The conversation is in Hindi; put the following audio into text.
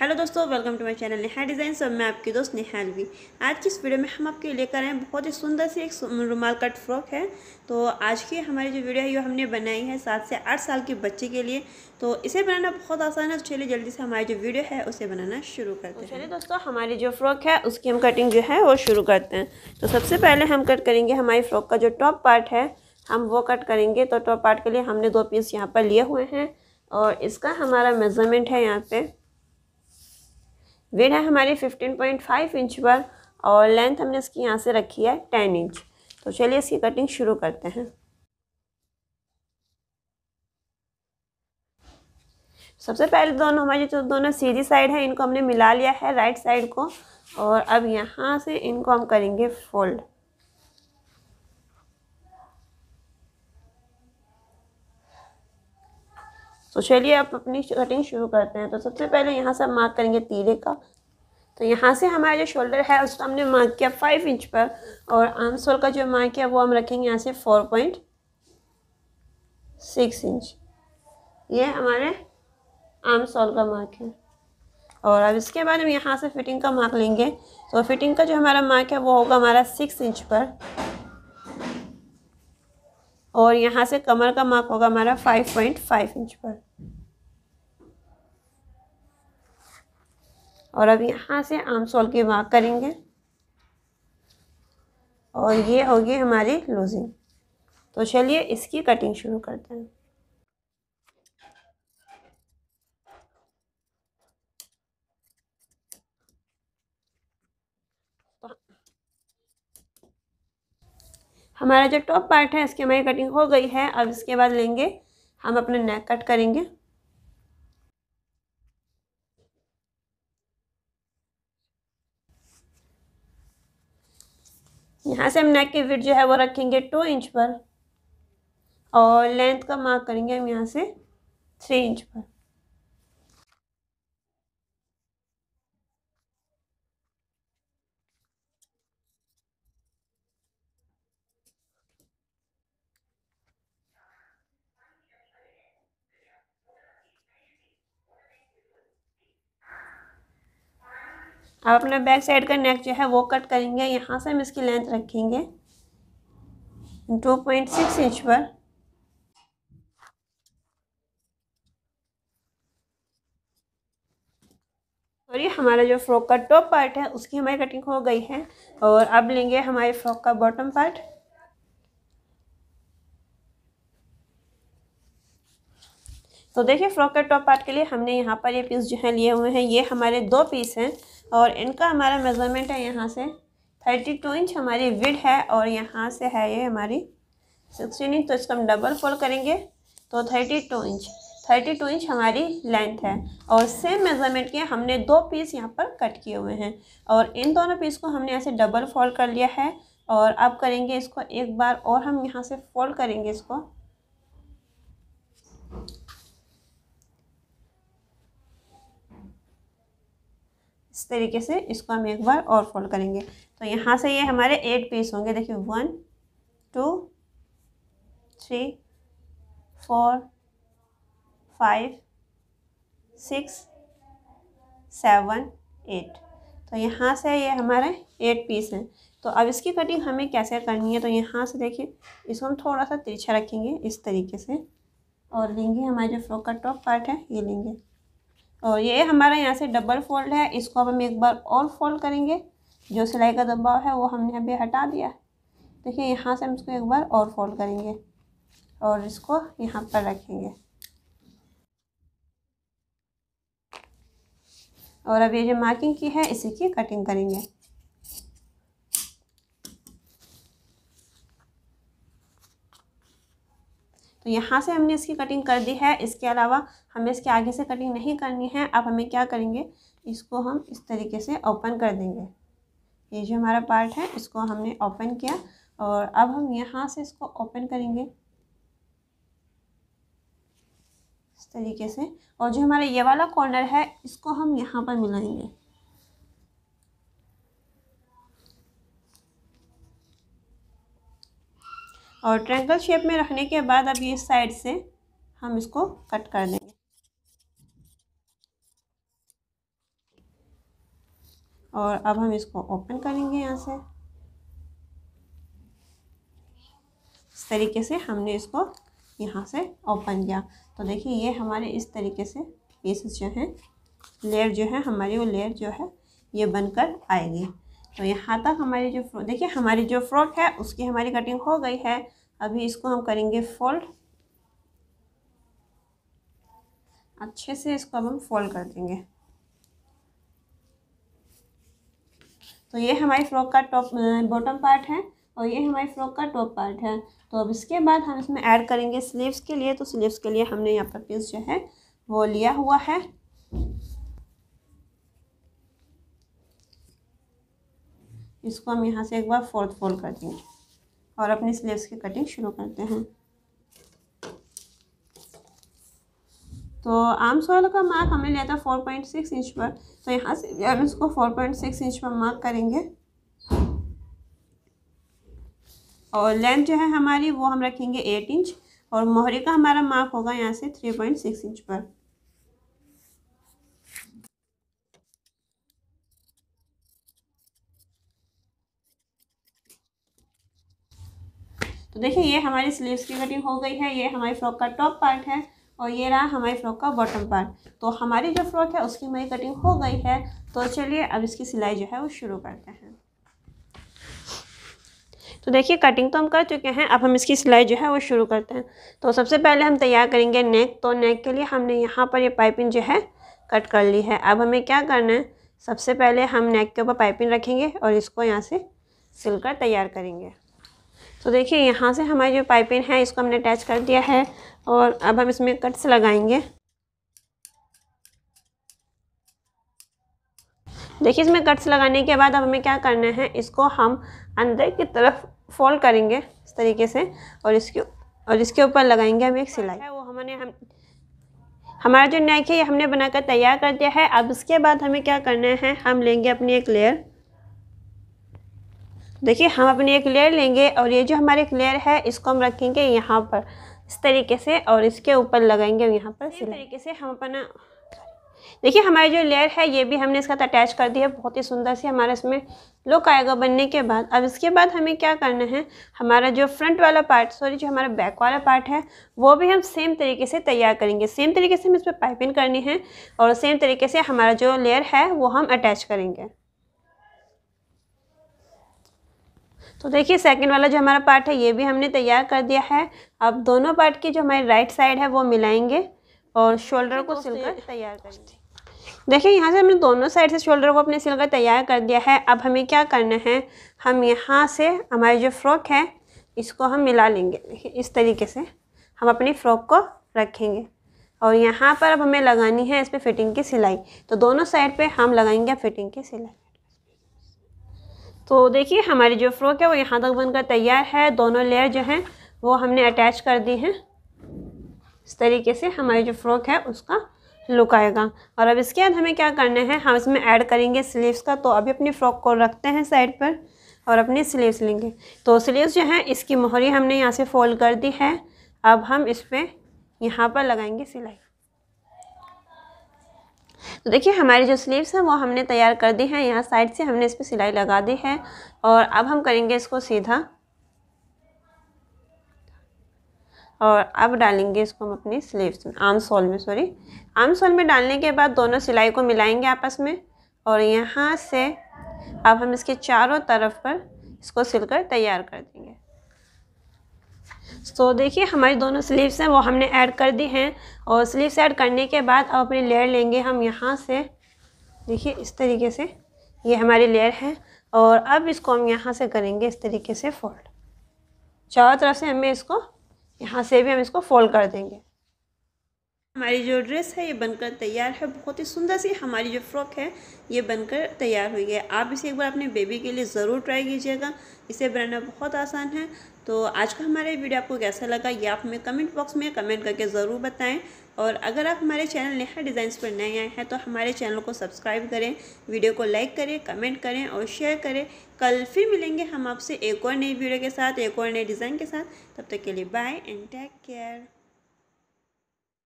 हेलो दोस्तों welcome to my channel Neha design सब मैं आपकी दोस्त नेहा अलवी आज की इस वीडियो में हम आपके लेकर आए हैं बहुत ही सुंदर सी एक रुमाल कट फ्रॉक है तो आज की हमारी जो वीडियो है ये हमने बनाई है सात से आठ साल के बच्चे के लिए तो इसे बनाना बहुत आसान है चलिए जल्दी से हमारी जो वीडियो है उसे बनाना शुरू करते तो हैं चलिए दोस्तों हमारी जो फ्रॉक है उसकी हम कटिंग जो है वो शुरू करते हैं तो सबसे पहले हम कट करेंगे हमारी फ्रॉक का जो टॉप पार्ट है हम वो कट करेंगे तो टॉप पार्ट के लिए हमने दो पीस यहाँ पर लिए हुए हैं और इसका हमारा मेज़रमेंट है यहाँ पर विड है हमारी 15.5 इंच पर और लेंथ हमने इसकी यहाँ से रखी है 10 इंच तो चलिए इसकी कटिंग शुरू करते हैं सबसे पहले तो दोनों हमारी जो दोनों सीधी साइड है इनको हमने मिला लिया है राइट साइड को और अब यहाँ से इनको हम करेंगे फोल्ड तो चलिए आप अपनी कटिंग शुरू करते हैं तो सबसे पहले यहाँ से हम मार्क करेंगे तीरे का तो यहाँ से हमारा जो शोल्डर है उसको हमने मार्क किया फाइव इंच पर और आर्म सोल का जो मार्क किया वो हम रखेंगे यहाँ से फोर पॉइंट सिक्स इंच ये हमारे आर्म सोल का मार्क है और अब इसके बाद हम यहाँ से फिटिंग का मार्क लेंगे तो फिटिंग का जो हमारा मार्क है वो होगा हमारा सिक्स इंच पर और यहाँ से कमर का मार्क होगा हमारा फाइव पॉइंट फाइव इंच पर और अब यहाँ से आम सोल की वाक करेंगे और ये होगी हमारी लूजिंग तो चलिए इसकी कटिंग शुरू करते हैं हमारा जो टॉप पार्ट है इसकी हमारी कटिंग हो गई है अब इसके बाद लेंगे हम अपने नेक कट करेंगे यहाँ से हम नेक की विड जो है वो रखेंगे टू इंच पर और लेंथ का मार्क करेंगे हम यहाँ से थ्री इंच पर अब अपने बैक साइड का नेक जो है वो कट करेंगे यहाँ से हम इसकी लेंथ रखेंगे टू पॉइंट सिक्स इंच पर और ये हमारा जो फ्रॉक का टॉप पार्ट है उसकी हमारी कटिंग हो गई है और अब लेंगे हमारे फ्रॉक का बॉटम पार्ट तो देखिए फ्रॉक के टॉप पार्ट के लिए हमने यहाँ पर ये पीस जो है लिए हुए हैं ये हमारे दो पीस हैं और इनका हमारा मेज़रमेंट है यहाँ से थर्टी टू इंच हमारी विड है और यहाँ से है ये हमारी सिक्सटीन इंच तो इसको हम डबल फोल्ड करेंगे तो thirty two inch thirty two inch हमारी लेंथ है और सेम मेज़रमेंट के हमने दो पीस यहाँ पर कट किए हुए हैं और इन दोनों पीस को हमने ऐसे डबल फोल्ड कर लिया है और अब करेंगे इसको एक बार और हम यहाँ से फोल्ड करेंगे इसको तरीके से इसको हम एक बार और फोल्ड करेंगे तो यहाँ से ये हमारे एट पीस होंगे देखिए one two three four five six seven eight तो यहाँ से ये हमारे एट पीस हैं तो अब इसकी कटिंग हमें कैसे करनी है तो यहाँ से देखिए इसको हम थोड़ा सा तिरछा रखेंगे इस तरीके से और लेंगे हमारे जो फ्रॉक का टॉप पार्ट है ये लेंगे और ये हमारा यहाँ से डबल फोल्ड है इसको अब हम एक बार और फोल्ड करेंगे जो सिलाई का दबाव है वो हमने अभी हटा दिया देखिए यहाँ से हम इसको एक बार और फोल्ड करेंगे और इसको यहाँ पर रखेंगे और अब ये जो मार्किंग की है इसी की कटिंग करेंगे तो यहाँ से हमने इसकी कटिंग कर दी है इसके अलावा हमें इसके आगे से कटिंग नहीं करनी है अब हमें क्या करेंगे इसको हम इस तरीके से ओपन कर देंगे ये जो हमारा पार्ट है इसको हमने ओपन किया और अब हम यहाँ से इसको ओपन करेंगे इस तरीके से और जो हमारा ये वाला कॉर्नर है इसको हम यहाँ पर मिलाएंगे और ट्रैंगल शेप में रखने के बाद अब ये साइड से हम इसको कट कर देंगे और अब हम इसको ओपन करेंगे यहाँ से इस तरीके से हमने इसको यहाँ से ओपन किया तो देखिए ये हमारे इस तरीके से पीसेस जो हैं लेयर जो है हमारी वो लेयर जो है ये बनकर आएगी तो यहाँ तक हमारी जो देखिए हमारी जो फ्रॉक है उसकी हमारी कटिंग हो गई है अभी इसको हम करेंगे फोल्ड अच्छे से इसको अब हम फोल्ड कर देंगे तो ये हमारी फ्रॉक का टॉप बॉटम पार्ट है और ये हमारी फ्रॉक का टॉप पार्ट है तो अब इसके बाद हम इसमें ऐड करेंगे स्लीव्स के लिए तो स्लीव्स के लिए हमने यहाँ पर पीस जो है वो लिया हुआ है इसको हम यहाँ से एक बार फोर्थ फोल्ड कर देंगे और अपने स्लीव्स की कटिंग शुरू करते हैं तो आम सोयल का मार्क हमने लिया था फोर पॉइंट सिक्स इंच पर तो यहाँ से हम इसको फोर पॉइंट सिक्स इंच पर मार्क करेंगे और लेंथ जो है हमारी वो हम रखेंगे एट इंच और मोहरी का हमारा मार्क होगा यहाँ से थ्री पॉइंट सिक्स इंच पर तो देखिए ये हमारी स्लीव्स की कटिंग हो गई है ये हमारी फ्रॉक का टॉप पार्ट है और ये रहा हमारी फ्रॉक का बॉटम पार्ट तो हमारी जो फ्रॉक है उसकी मेरी कटिंग हो गई है तो चलिए अब इसकी सिलाई जो है वो शुरू करते हैं तो देखिए कटिंग तो हम कर चुके हैं अब हम इसकी सिलाई जो है वो शुरू करते हैं तो सबसे पहले हम तैयार करेंगे नेक तो नेक के लिए हमने यहाँ पर ये पाइपिंग जो है कट कर ली है अब हमें क्या करना है सबसे पहले हम नेक के ऊपर पाइपिंग रखेंगे और इसको यहाँ से सिलकर तैयार करेंगे तो देखिए यहाँ से हमारी जो पाइपिंग है इसको हमने अटैच कर दिया है और अब हम इसमें कट्स लगाएंगे देखिए इसमें कट्स लगाने के बाद अब हमें क्या करना है इसको हम अंदर की तरफ फोल्ड करेंगे इस तरीके से और इसके और इसके ऊपर लगाएंगे हम एक सिलाई वो हमने हम हमारा जो नेक है ये हमने बनाकर तैयार कर दिया है अब इसके बाद हमें क्या करना है हम लेंगे अपनी एक लेयर देखिए हम अपनी एक लेयर लेंगे और ये जो हमारे एक लेयर है इसको हम रखेंगे यहाँ पर इस तरीके से और इसके ऊपर लगाएंगे यहाँ पर इस तरीके से हम अपना देखिए हमारी जो लेयर है ये भी हमने इसका अटैच कर दिया बहुत ही सुंदर सी हमारा इसमें लुक आएगा बनने के बाद अब इसके बाद हमें क्या करना है हमारा जो फ्रंट वाला पार्ट सॉरी जो हमारा बैक वाला पार्ट है वो भी हम सेम तरीके से तैयार करेंगे सेम तरीके से हम इस पर पाइपिंग करनी है और सेम तरीके से हमारा जो लेयर है वो हम अटैच करेंगे तो देखिए सेकंड वाला जो हमारा पार्ट है ये भी हमने तैयार कर दिया है अब दोनों पार्ट की जो हमारी राइट साइड है वो मिलाएंगे और शोल्डर को सिलकर तैयार करेंगे देखिए यहाँ से हमने दोनों साइड से शोल्डर को अपने सिलकर तैयार कर दिया है अब हमें क्या करना है हम यहाँ से हमारी जो फ्रॉक है इसको हम मिला लेंगे देखिए इस तरीके से हम अपनी फ्रॉक को रखेंगे और यहाँ पर अब हमें लगानी है इस पर फिटिंग की सिलाई तो दोनों साइड पे हम लगाएंगे फिटिंग की सिलाई तो देखिए हमारी जो फ्रॉक है वो यहाँ तक बनकर तैयार है दोनों लेयर जो हैं वो हमने अटैच कर दी है इस तरीके से हमारी जो फ्रॉक है उसका लुक आएगा और अब इसके बाद हमें क्या करना है हम इसमें ऐड करेंगे स्लीव्स का तो अभी अपनी फ़्रॉक को रखते हैं साइड पर और अपने स्लीव्स लेंगे तो स्लीव्स जो है इसकी मोहरी हमने यहाँ से फोल्ड कर दी है अब हम इस पर यहाँ पर लगाएंगे सिलाई तो देखिए हमारी जो स्लीव्स हैं वो हमने तैयार कर दी हैं यहाँ साइड से हमने इस पर सिलाई लगा दी है और अब हम करेंगे इसको सीधा और अब डालेंगे इसको हम अपनी स्लीव्स में आम सोल में सॉरी आम सोल में डालने के बाद दोनों सिलाई को मिलाएंगे आपस में और यहाँ से अब हम इसके चारों तरफ पर इसको सिलकर तैयार कर देंगे सो so, देखिए हमारी दोनों स्लीव्स हैं वो हमने ऐड कर दी हैं और स्लीव्स ऐड करने के बाद अब अपनी लेयर लेंगे हम यहाँ से देखिए इस तरीके से ये हमारी लेयर है और अब इसको हम यहाँ से करेंगे इस तरीके से फोल्ड चारों तरफ से हमें इसको यहाँ से भी हम इसको फोल्ड कर देंगे हमारी जो ड्रेस है ये बनकर तैयार है बहुत ही सुंदर सी हमारी जो फ्रॉक है ये बनकर तैयार हुई है आप इसे एक बार अपने बेबी के लिए ज़रूर ट्राई कीजिएगा इसे बनाना बहुत आसान है तो आज का हमारा वीडियो आपको कैसा लगा ये आप हमें कमेंट बॉक्स में कमेंट करके ज़रूर बताएं और अगर आप हमारे चैनल नेहा डिज़ाइंस पर नए आए हैं तो हमारे चैनल को सब्सक्राइब करें वीडियो को लाइक करें कमेंट करें और शेयर करें कल फिर मिलेंगे हम आपसे एक और नई वीडियो के साथ एक और नए डिज़ाइन के साथ तब तक के लिए बाय एंड टेक केयर